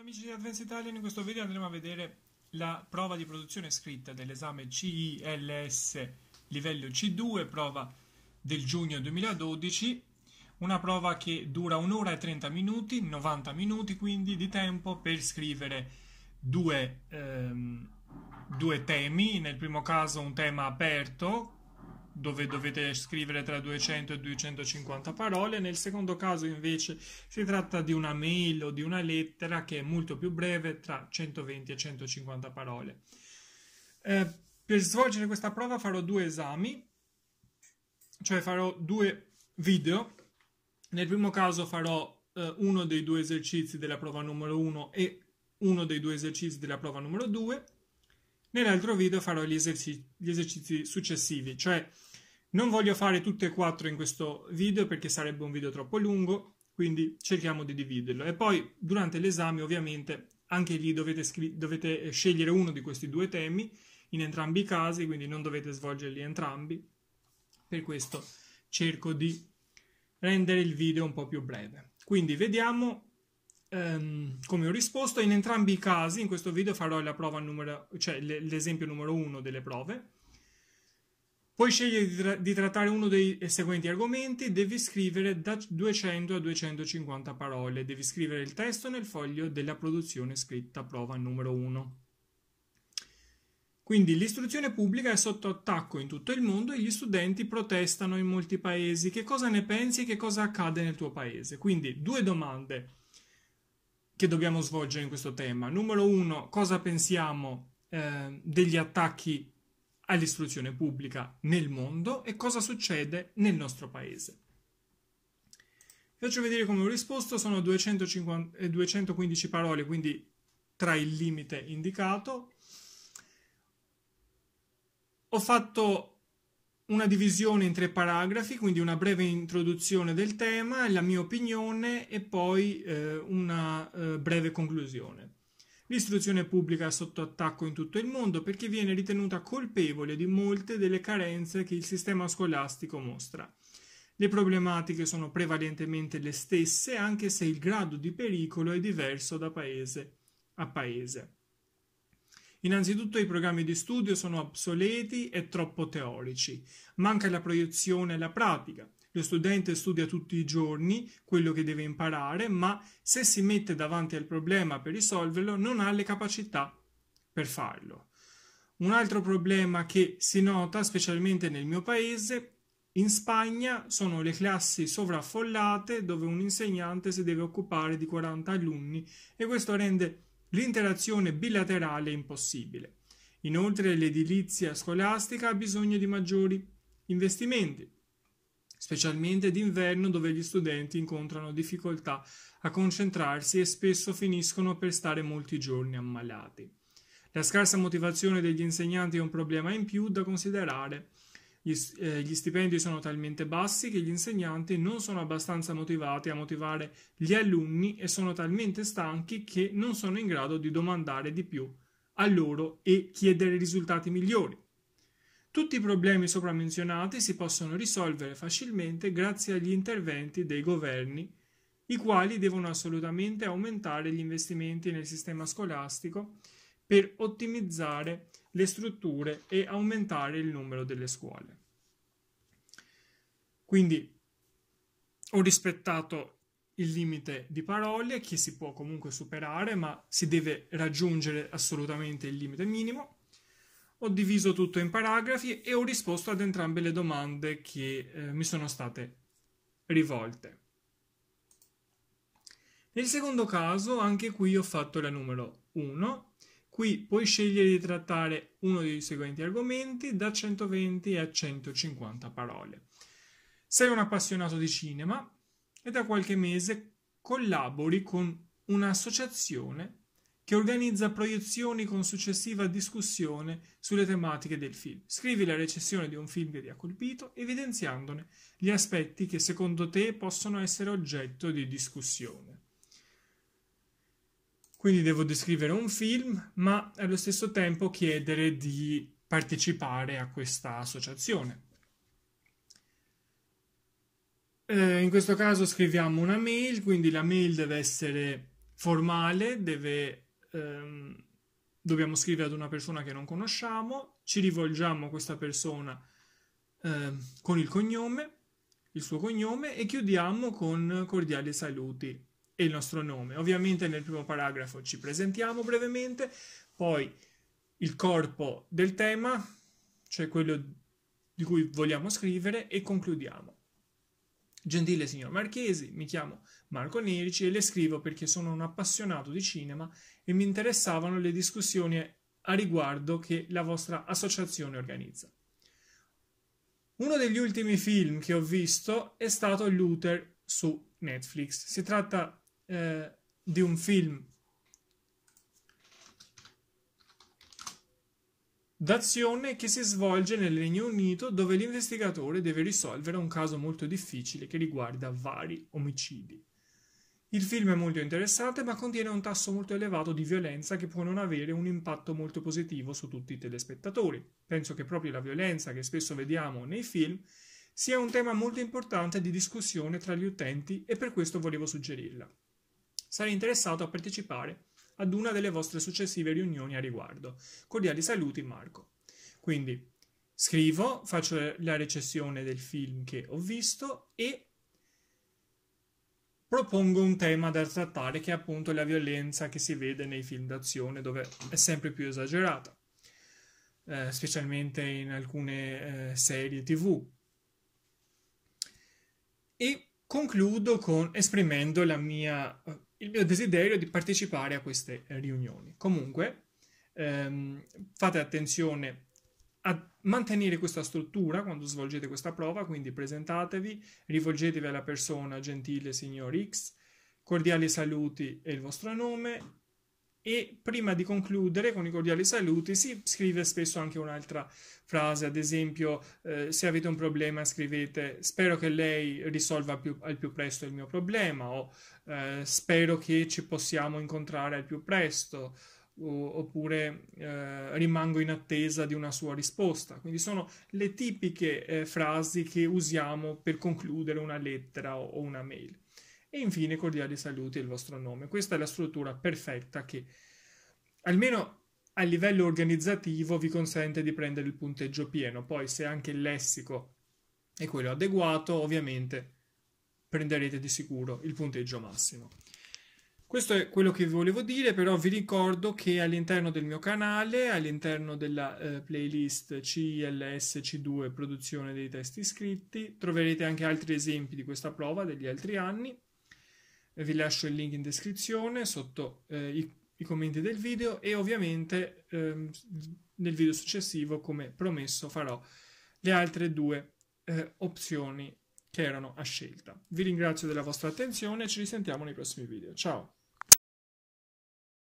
Cari amici di Advanced Italian, in questo video andremo a vedere la prova di produzione scritta dell'esame CILS livello C2, prova del giugno 2012, una prova che dura un'ora e 30 minuti, 90 minuti quindi di tempo per scrivere due, ehm, due temi, nel primo caso un tema aperto dove dovete scrivere tra 200 e 250 parole, nel secondo caso invece si tratta di una mail o di una lettera che è molto più breve, tra 120 e 150 parole. Eh, per svolgere questa prova farò due esami, cioè farò due video. Nel primo caso farò eh, uno dei due esercizi della prova numero 1 e uno dei due esercizi della prova numero 2. Nell'altro video farò gli esercizi, gli esercizi successivi, cioè non voglio fare tutte e quattro in questo video perché sarebbe un video troppo lungo, quindi cerchiamo di dividerlo. E poi durante l'esame ovviamente anche lì dovete, dovete eh, scegliere uno di questi due temi, in entrambi i casi, quindi non dovete svolgerli entrambi. Per questo cerco di rendere il video un po' più breve. Quindi vediamo ehm, come ho risposto. In entrambi i casi, in questo video farò la prova numero, cioè l'esempio numero uno delle prove. Puoi scegliere di, tra di trattare uno dei eh, seguenti argomenti, devi scrivere da 200 a 250 parole, devi scrivere il testo nel foglio della produzione scritta prova numero 1. Quindi l'istruzione pubblica è sotto attacco in tutto il mondo e gli studenti protestano in molti paesi. Che cosa ne pensi e che cosa accade nel tuo paese? Quindi due domande che dobbiamo svolgere in questo tema. Numero uno, cosa pensiamo eh, degli attacchi all'istruzione pubblica nel mondo e cosa succede nel nostro paese. Vi faccio vedere come ho risposto, sono 250, 215 eh, parole, quindi tra il limite indicato. Ho fatto una divisione in tre paragrafi, quindi una breve introduzione del tema, la mia opinione e poi eh, una eh, breve conclusione. L'istruzione pubblica è sotto attacco in tutto il mondo perché viene ritenuta colpevole di molte delle carenze che il sistema scolastico mostra. Le problematiche sono prevalentemente le stesse, anche se il grado di pericolo è diverso da paese a paese. Innanzitutto i programmi di studio sono obsoleti e troppo teorici, manca la proiezione e la pratica. Lo studente studia tutti i giorni quello che deve imparare, ma se si mette davanti al problema per risolverlo non ha le capacità per farlo. Un altro problema che si nota, specialmente nel mio paese, in Spagna sono le classi sovraffollate dove un insegnante si deve occupare di 40 alunni e questo rende l'interazione bilaterale impossibile. Inoltre l'edilizia scolastica ha bisogno di maggiori investimenti specialmente d'inverno dove gli studenti incontrano difficoltà a concentrarsi e spesso finiscono per stare molti giorni ammalati. La scarsa motivazione degli insegnanti è un problema in più da considerare. Gli, eh, gli, stipendi sono talmente bassi che gli insegnanti non sono abbastanza motivati a motivare gli alunni e sono talmente stanchi che non sono in grado di domandare di più a loro e chiedere risultati migliori. Tutti i problemi sopra menzionati si possono risolvere facilmente grazie agli interventi dei governi, i quali devono assolutamente aumentare gli investimenti nel sistema scolastico per ottimizzare le strutture e aumentare il numero delle scuole. Quindi ho rispettato il limite di parole che si può comunque superare, ma si deve raggiungere assolutamente il limite minimo ho diviso tutto in paragrafi e ho risposto ad entrambe le domande che eh, mi sono state rivolte. Nel secondo caso, anche qui ho fatto la numero 1. Qui puoi scegliere di trattare uno dei seguenti argomenti da 120 a 150 parole. Sei un appassionato di cinema e da qualche mese collabori con un'associazione che organizza proiezioni con successiva discussione sulle tematiche del film. Scrivi la recensione di un film che ti ha colpito, evidenziandone gli aspetti che secondo te possono essere oggetto di discussione. Quindi devo descrivere un film, ma allo stesso tempo chiedere di partecipare a questa associazione. Eh, in questo caso scriviamo una mail, quindi la mail deve essere formale, deve ehm, dobbiamo scrivere ad una persona che non conosciamo, ci rivolgiamo a questa persona eh, con il cognome, il suo cognome e chiudiamo con cordiali saluti e il nostro nome. Ovviamente nel primo paragrafo ci presentiamo brevemente, poi il corpo del tema, cioè quello di cui vogliamo scrivere e concludiamo. Gentile signor Marchesi, mi chiamo Marco Nerici e le scrivo perché sono un appassionato di cinema e mi interessavano le discussioni a riguardo che la vostra associazione organizza. Uno degli ultimi film che ho visto è stato Luther su Netflix. Si tratta eh, di un film d'azione che si svolge nel Regno Unito dove l'investigatore deve risolvere un caso molto difficile che riguarda vari omicidi. Il film è molto interessante ma contiene un tasso molto elevato di violenza che può non avere un impatto molto positivo su tutti i telespettatori. Penso che proprio la violenza che spesso vediamo nei film sia un tema molto importante di discussione tra gli utenti e per questo volevo suggerirla. Sarei interessato a partecipare ad una delle vostre successive riunioni a riguardo. Cordiali saluti Marco. Quindi scrivo, faccio la recensione del film che ho visto e propongo un tema da trattare che è appunto la violenza che si vede nei film d'azione dove è sempre più esagerata, eh, specialmente in alcune eh, serie tv. E concludo con esprimendo la mia eh, il mio desiderio di partecipare a queste eh, riunioni. Comunque, ehm, fate attenzione a mantenere questa struttura quando svolgete questa prova, quindi presentatevi, rivolgetevi alla persona gentile signor X, cordiali saluti e il vostro nome, e prima di concludere con i cordiali saluti si scrive spesso anche un'altra frase, ad esempio eh, se avete un problema scrivete spero che lei risolva più, al più presto il mio problema o eh, spero che ci possiamo incontrare al più presto o, oppure eh, rimango in attesa di una sua risposta. Quindi sono le tipiche eh, frasi che usiamo per concludere una lettera o, o una mail e infine cordiali saluti e il vostro nome. Questa è la struttura perfetta che almeno a livello organizzativo vi consente di prendere il punteggio pieno, poi se anche il lessico è quello adeguato, ovviamente prenderete di sicuro il punteggio massimo. Questo è quello che vi volevo dire, però vi ricordo che all'interno del mio canale, all'interno della eh, playlist c 2 Produzione dei testi scritti, troverete anche altri esempi di questa prova degli altri anni vi lascio il link in descrizione sotto eh, i, i, commenti del video e ovviamente ehm, nel video successivo, come promesso, farò le altre due eh, opzioni che erano a scelta. Vi ringrazio della vostra attenzione e ci risentiamo nei prossimi video. Ciao!